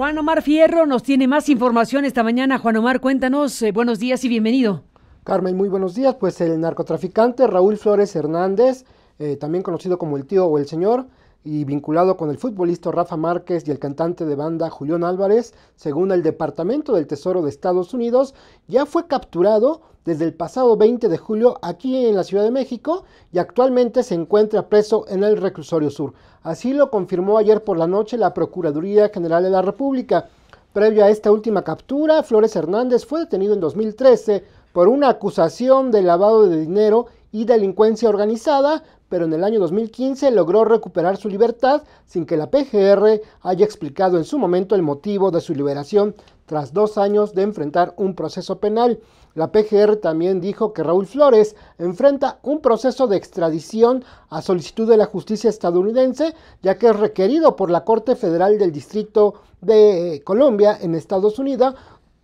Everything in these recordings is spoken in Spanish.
Juan Omar Fierro nos tiene más información esta mañana. Juan Omar, cuéntanos, eh, buenos días y bienvenido. Carmen, muy buenos días. Pues el narcotraficante Raúl Flores Hernández, eh, también conocido como el tío o el señor, y vinculado con el futbolista Rafa Márquez y el cantante de banda Julián Álvarez, según el Departamento del Tesoro de Estados Unidos, ya fue capturado desde el pasado 20 de julio aquí en la Ciudad de México y actualmente se encuentra preso en el reclusorio sur. Así lo confirmó ayer por la noche la Procuraduría General de la República. Previo a esta última captura, Flores Hernández fue detenido en 2013 por una acusación de lavado de dinero y delincuencia organizada, pero en el año 2015 logró recuperar su libertad sin que la PGR haya explicado en su momento el motivo de su liberación tras dos años de enfrentar un proceso penal. La PGR también dijo que Raúl Flores enfrenta un proceso de extradición a solicitud de la justicia estadounidense, ya que es requerido por la Corte Federal del Distrito de eh, Colombia en Estados Unidos,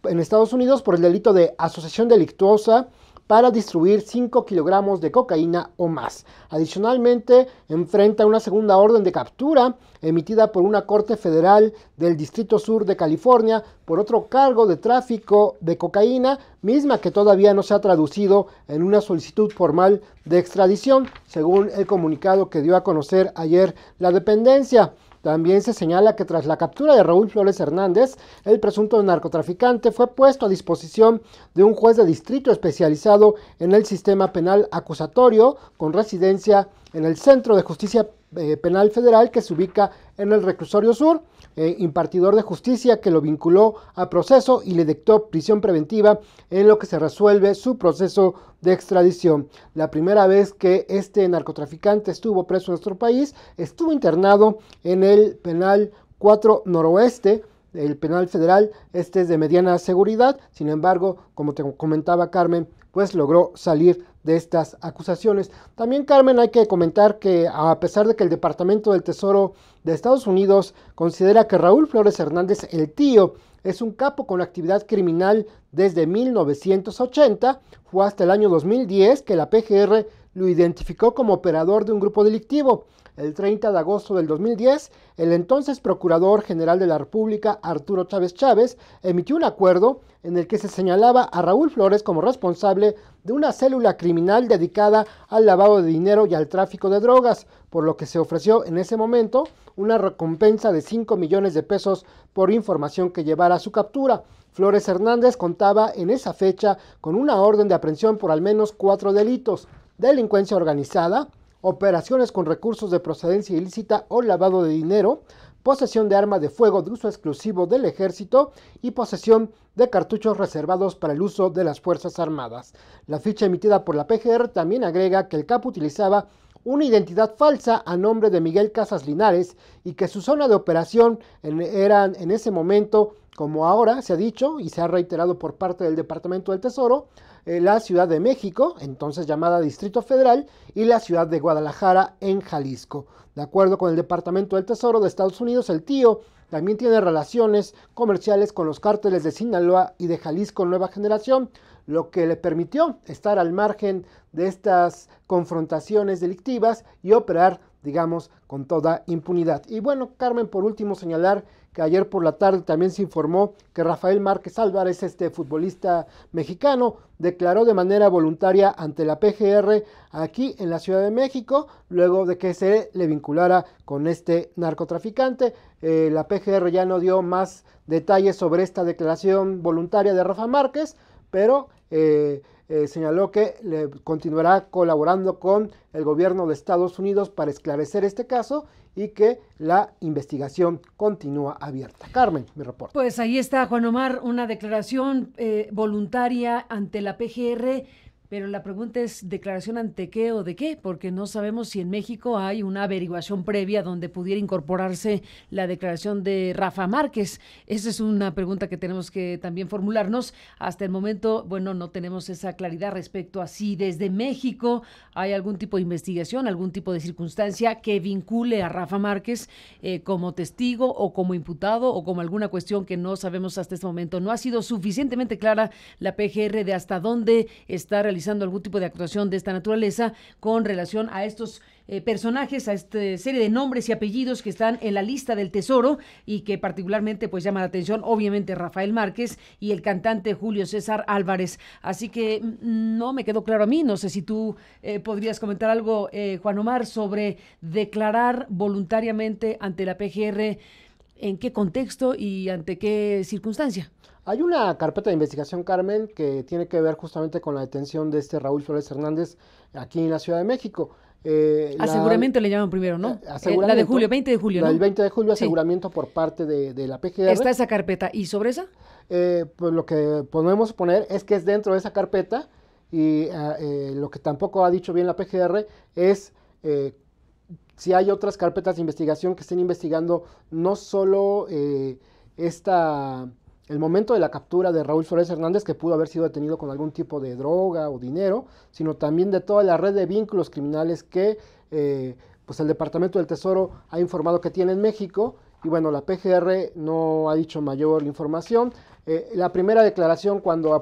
en Estados Unidos por el delito de asociación delictuosa para distribuir 5 kilogramos de cocaína o más. Adicionalmente, enfrenta una segunda orden de captura emitida por una Corte Federal del Distrito Sur de California por otro cargo de tráfico de cocaína, misma que todavía no se ha traducido en una solicitud formal de extradición, según el comunicado que dio a conocer ayer la dependencia. También se señala que tras la captura de Raúl Flores Hernández, el presunto narcotraficante fue puesto a disposición de un juez de distrito especializado en el sistema penal acusatorio con residencia en el Centro de Justicia eh, penal Federal que se ubica en el reclusorio sur, eh, impartidor de justicia que lo vinculó a proceso y le dictó prisión preventiva en lo que se resuelve su proceso de extradición. La primera vez que este narcotraficante estuvo preso en nuestro país, estuvo internado en el Penal 4 Noroeste el penal federal, este es de mediana seguridad, sin embargo, como te comentaba Carmen, pues logró salir de estas acusaciones. También, Carmen, hay que comentar que a pesar de que el Departamento del Tesoro de Estados Unidos considera que Raúl Flores Hernández, el tío, es un capo con actividad criminal desde 1980, fue hasta el año 2010 que la PGR lo identificó como operador de un grupo delictivo. El 30 de agosto del 2010, el entonces Procurador General de la República, Arturo Chávez Chávez, emitió un acuerdo en el que se señalaba a Raúl Flores como responsable de una célula criminal dedicada al lavado de dinero y al tráfico de drogas, por lo que se ofreció en ese momento una recompensa de 5 millones de pesos por información que llevara a su captura. Flores Hernández contaba en esa fecha con una orden de aprehensión por al menos cuatro delitos, delincuencia organizada, operaciones con recursos de procedencia ilícita o lavado de dinero, posesión de armas de fuego de uso exclusivo del ejército y posesión de cartuchos reservados para el uso de las Fuerzas Armadas. La ficha emitida por la PGR también agrega que el capo utilizaba una identidad falsa a nombre de Miguel Casas Linares y que su zona de operación era eran en ese momento como ahora se ha dicho y se ha reiterado por parte del Departamento del Tesoro, eh, la Ciudad de México, entonces llamada Distrito Federal, y la Ciudad de Guadalajara en Jalisco. De acuerdo con el Departamento del Tesoro de Estados Unidos, el tío también tiene relaciones comerciales con los cárteles de Sinaloa y de Jalisco Nueva Generación, lo que le permitió estar al margen de estas confrontaciones delictivas y operar, digamos, con toda impunidad. Y bueno, Carmen, por último, señalar que ayer por la tarde también se informó que Rafael Márquez Álvarez, este futbolista mexicano, declaró de manera voluntaria ante la PGR aquí en la Ciudad de México, luego de que se le vinculara con este narcotraficante. Eh, la PGR ya no dio más detalles sobre esta declaración voluntaria de Rafa Márquez, pero eh, eh, señaló que le continuará colaborando con el gobierno de Estados Unidos para esclarecer este caso y que la investigación continúa abierta. Carmen, mi reporte. Pues ahí está, Juan Omar, una declaración eh, voluntaria ante la PGR pero la pregunta es, ¿declaración ante qué o de qué? Porque no sabemos si en México hay una averiguación previa donde pudiera incorporarse la declaración de Rafa Márquez. Esa es una pregunta que tenemos que también formularnos. Hasta el momento, bueno, no tenemos esa claridad respecto a si desde México hay algún tipo de investigación, algún tipo de circunstancia que vincule a Rafa Márquez eh, como testigo o como imputado o como alguna cuestión que no sabemos hasta este momento. No ha sido suficientemente clara la PGR de hasta dónde estar el realizando algún tipo de actuación de esta naturaleza con relación a estos eh, personajes, a esta serie de nombres y apellidos que están en la lista del Tesoro y que particularmente pues llama la atención obviamente Rafael Márquez y el cantante Julio César Álvarez. Así que mm, no me quedó claro a mí, no sé si tú eh, podrías comentar algo, eh, Juan Omar, sobre declarar voluntariamente ante la PGR en qué contexto y ante qué circunstancia. Hay una carpeta de investigación, Carmen, que tiene que ver justamente con la detención de este Raúl Flores Hernández aquí en la Ciudad de México. Eh, aseguramiento ah, le llaman primero, ¿no? Eh, eh, la de julio, 20 de julio. ¿no? La del 20 de julio, aseguramiento por parte de, la PGR. Está esa carpeta. ¿Y sobre esa? Eh, pues lo que podemos poner es que es dentro de esa carpeta y lo que tampoco ha dicho bien la PGR es si hay otras carpetas de investigación que estén investigando no solo eh, esta, el momento de la captura de Raúl Flores Hernández, que pudo haber sido detenido con algún tipo de droga o dinero, sino también de toda la red de vínculos criminales que eh, pues el Departamento del Tesoro ha informado que tiene en México y bueno, la PGR no ha dicho mayor información. Eh, la primera declaración, cuando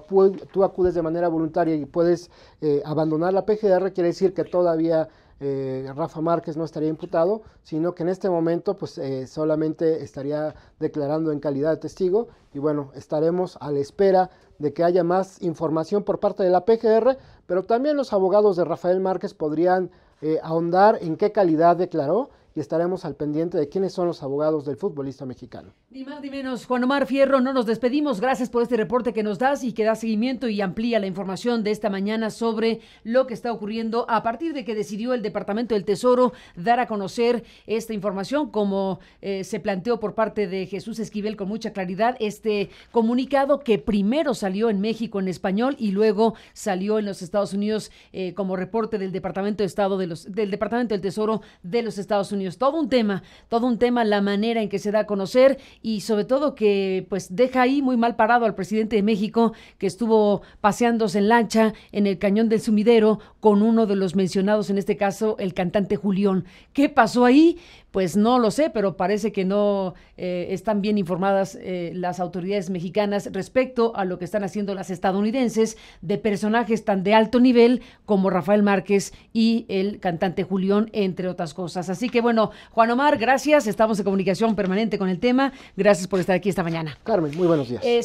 tú acudes de manera voluntaria y puedes eh, abandonar la PGR, quiere decir que todavía eh, Rafa Márquez no estaría imputado, sino que en este momento pues solamente estaría declarando en calidad de testigo. Y bueno, estaremos a la espera de que haya más información por parte de la PGR, pero también los abogados de Rafael Márquez podrían ahondar en qué calidad declaró y estaremos al pendiente de quiénes son los abogados del futbolista mexicano. Ni más ni menos, Juan Omar Fierro, no nos despedimos. Gracias por este reporte que nos das y que da seguimiento y amplía la información de esta mañana sobre lo que está ocurriendo a partir de que decidió el Departamento del Tesoro dar a conocer esta información, como eh, se planteó por parte de Jesús Esquivel con mucha claridad, este comunicado que primero salió en México en español y luego salió en los Estados Unidos eh, como reporte del Departamento de Estado de los, del Departamento del Tesoro de los Estados Unidos. Todo un tema, todo un tema la manera en que se da a conocer y sobre todo que pues deja ahí muy mal parado al presidente de México que estuvo paseándose en lancha en el cañón del sumidero con uno de los mencionados, en este caso el cantante Julián. ¿Qué pasó ahí? Pues no lo sé, pero parece que no eh, están bien informadas eh, las autoridades mexicanas respecto a lo que están haciendo las estadounidenses de personajes tan de alto nivel como Rafael Márquez y el cantante Julián, entre otras cosas. Así que bueno, Juan Omar, gracias. Estamos en comunicación permanente con el tema. Gracias por estar aquí esta mañana. Carmen, muy buenos días. Eh,